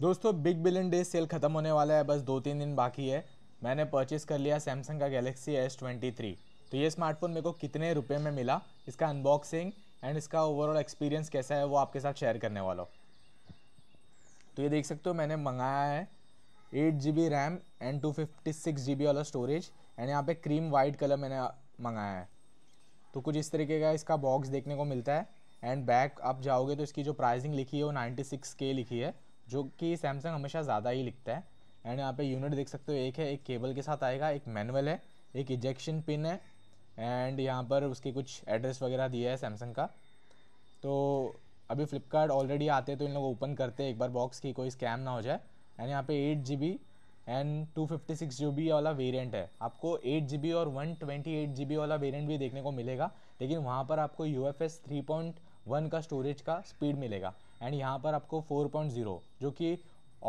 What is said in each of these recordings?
दोस्तों big billion day cell ख़त्म होने वाला है बस दो तीन दिन बाकी है मैंने परचेज़ कर लिया सैमसंग का गैलेक्सी एस ट्वेंटी थ्री तो ये स्मार्टफोन मेरे को कितने रुपए में मिला इसका अनबॉक्सिंग एंड इसका ओवरऑल एक्सपीरियंस कैसा है वो आपके साथ शेयर करने वाला हूँ तो ये देख सकते हो मैंने मंगाया है eight G B RAM and two fifty six G B वाला स्टोरेज एंड यहाँ पे क्रीम वाइट कलर मैंने मंगाया है तो कुछ इस तरीके का इसका बॉक्स देखने को मिलता है एंड बैक आप जाओगे तो इसकी जो प्राइसिंग लिखी है वो नाइन्टी सिक्स के लिखी है जो कि सैमसंग हमेशा ज़्यादा ही लिखता है एंड यहाँ पे यूनिट देख सकते हो एक है एक केबल के साथ आएगा एक मैनुअल है एक इजेक्शन पिन है एंड यहाँ पर उसके कुछ एड्रेस वगैरह दिया है सैमसंग का तो अभी फ्लिपकार्ट ऑलरेडी आते हैं तो इन लोग ओपन करते हैं एक बार बॉक्स की कोई स्कैम ना हो जाए एंड यहाँ पे eight G B and two fifty six G B वाला वेरियंट है आपको एट जी बी और one twenty eight G B वाला वेरियंट भी देखने को मिलेगा लेकिन वहाँ पर आपको U F S three point one का स्टोरेज का स्पीड मिलेगा एंड यहाँ पर आपको 4.0 जो कि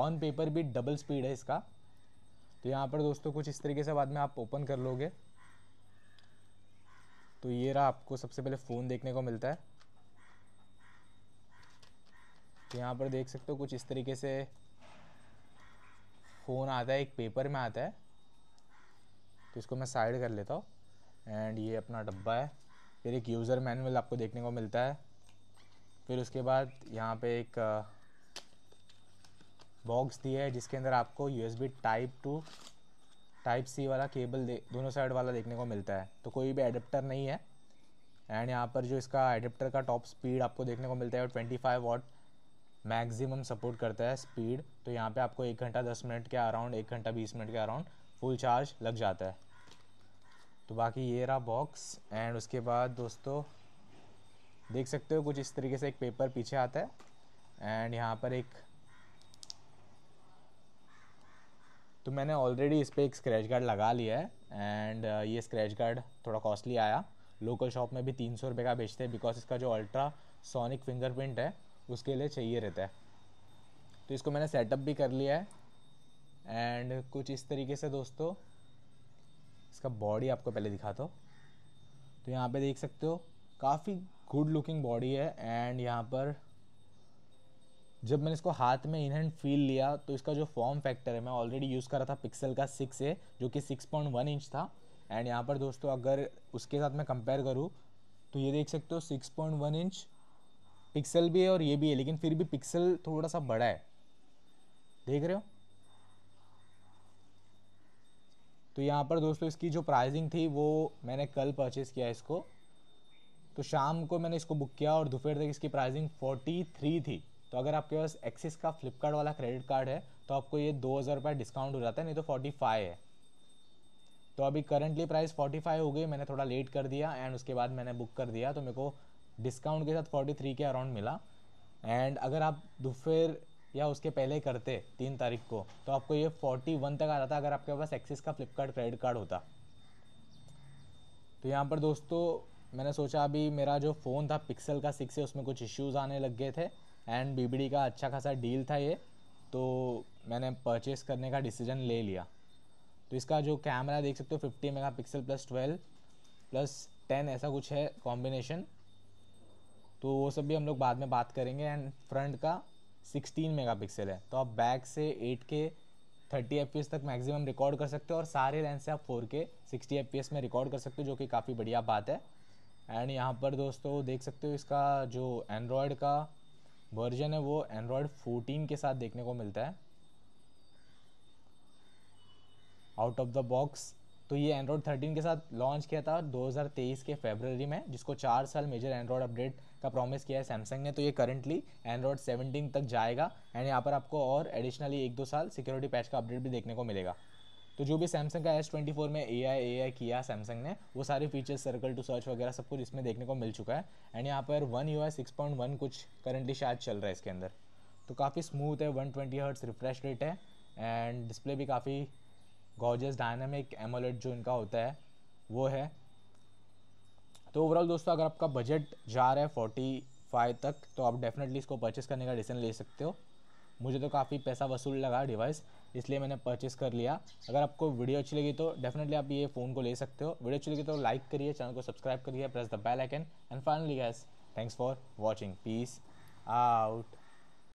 ऑन पेपर भी डबल स्पीड है इसका तो यहाँ पर दोस्तों कुछ इस तरीके से बाद में आप ओपन कर लोगे तो ये रहा आपको सबसे पहले फ़ोन देखने को मिलता है तो यहाँ पर देख सकते हो कुछ इस तरीके से फ़ोन आता है एक पेपर में आता है तो इसको मैं साइड कर लेता हूँ एंड ये अपना डब्बा है फिर एक यूज़र मैनुअल आपको देखने को मिलता है फिर उसके बाद यहाँ पे एक बॉक्स दिया है जिसके अंदर आपको USB type to type C वाला केबल दोनों साइड वाला देखने को मिलता है तो कोई भी एडेप्टर नहीं है एंड यहाँ पर जो इसका एडेप्टर का टॉप स्पीड आपको देखने को मिलता है twenty five watt maximum support करता है स्पीड तो यहाँ पे आपको एक घंटा दस मिनट के अराउंड एक घंटा बीस मिनट के अराउंड फुल चार्ज लग जाता है तो बाकी ये रहा बॉक्स एंड उसके बाद दोस्तों देख सकते हो कुछ इस तरीके से एक पेपर पीछे आता है एंड यहाँ पर एक तो मैंने ऑलरेडी इस पर एक स्क्रैच कार्ड लगा लिया है एंड uh, ये स्क्रैच कार्ड थोड़ा कॉस्टली आया लोकल शॉप में भी तीन सौ रुपये का बेचते हैं बिकॉज इसका जो अल्ट्रा सोनिक फिंगरप्रिंट है उसके लिए चाहिए रहता है तो इसको मैंने सेटअप भी कर लिया है एंड कुछ इस तरीके से दोस्तों इसका बॉडी आपको पहले दिखा दो तो यहाँ पे देख सकते हो काफ़ी गुड लुकिंग बॉडी है एंड यहाँ पर जब मैंने इसको हाथ में इन हैंड फील लिया तो इसका जो फॉर्म फैक्टर है मैं ऑलरेडी यूज़ कर रहा था पिक्सल का सिक्स ए जो कि सिक्स पॉइंट वन इंच था एंड यहाँ पर दोस्तों अगर उसके साथ मैं कंपेयर करूँ तो ये देख सकते हो six point one inch pixel भी है और ये भी है लेकिन फिर भी पिक्सल थोड़ा सा बड़ा है देख रहे हो तो यहाँ पर दोस्तों इसकी जो प्राइसिंग थी वो मैंने कल परचेज़ किया इसको तो शाम को मैंने इसको बुक किया और दोपहर तक इसकी प्राइसिंग 43 थी तो अगर आपके पास एक्सिस का फ्लिपकार्ट वाला क्रेडिट कार्ड है तो आपको ये दो हज़ार रुपये डिस्काउंट हो जाता है नहीं तो फोर्टी फाइव है तो अभी करंटली प्राइस फोर्टी फाइव हो गई मैंने थोड़ा लेट कर दिया एंड उसके बाद मैंने बुक कर दिया तो मेरे को डिस्काउंट के साथ फोर्टी थ्री के अराउंड मिला एंड अगर आप दोपहर या उसके पहले करते तीन तारीख को तो आपको ये फोर्टी वन तक आ जाता अगर आपके पास एक्सिस का फ्लिपकार्ट क्रेडिट कार्ड होता तो यहाँ पर दोस्तों मैंने सोचा अभी मेरा जो फ़ोन था पिक्सल का सिक्स है उसमें कुछ इश्यूज़ आने लग गए थे एंड बीबीडी का अच्छा खासा डील था ये तो मैंने परचेस करने का डिसीजन ले लिया तो इसका जो कैमरा देख सकते हो fifty megapixel plus twelve plus ten ऐसा कुछ है कॉम्बिनेशन तो वो सब भी हम लोग बाद में बात करेंगे एंड फ्रंट का मेगा पिक्सल है तो आप बैक से 8K 30 fps तक मैक्सिमम रिकॉर्ड कर सकते हो और सारे लेंस से आप 4K 60 fps में रिकॉर्ड कर सकते हो जो कि काफ़ी बढ़िया बात है एंड यहाँ पर दोस्तों देख सकते हो इसका जो एंड्रॉयड का वर्जन है वो एंड्रॉयड 14 के साथ देखने को मिलता है आउट ऑफ द बॉक्स तो ये एंड्रॉयड 13 के साथ लॉन्च किया था 2023 के फेबररी में जिसको चार साल मेजर एंड्रॉयड अपडेट का प्रॉमिस किया है सैमसंग ने तो ये करंटली एंड्रॉयड 17 तक जाएगा एंड यहाँ पर आपको और एडिशनली एक दो साल सिक्योरिटी पैच का अपडेट भी देखने को मिलेगा तो जो भी सैमसंग का एस ट्वेंटी फोर में ए आई ए आई किया सैमसंग ने वो सारे फीचर्स सर्कल टू सर्च वगैरह सब कुछ इसमें देखने को मिल चुका है एंड यहाँ पर one U I six point one कुछ करंटली शायद चल रहा है इसके अंदर तो काफ़ी स्मूथ है one twenty hertz refresh rate है एंड डिस्प्ले भी काफ़ी गॉर्जस डायनामिक एमोलेट जो इनका होता है वो है तो ओवरऑल दोस्तों अगर आपका बजट जा रहा है फोर्टी फाइव तक तो आप डेफिनेटली इसको परचेस करने का डिसीजन ले सकते हो मुझे तो काफ़ी पैसा वसूल लगा डिवाइस इसलिए मैंने परचेस कर लिया अगर आपको वीडियो अच्छी लगी तो डेफिनेटली आप ये फ़ोन को ले सकते हो वीडियो अच्छी लगी तो लाइक करिए चैनल को सब्सक्राइब करिए press the bell icon and finally guys thanks for watching peace out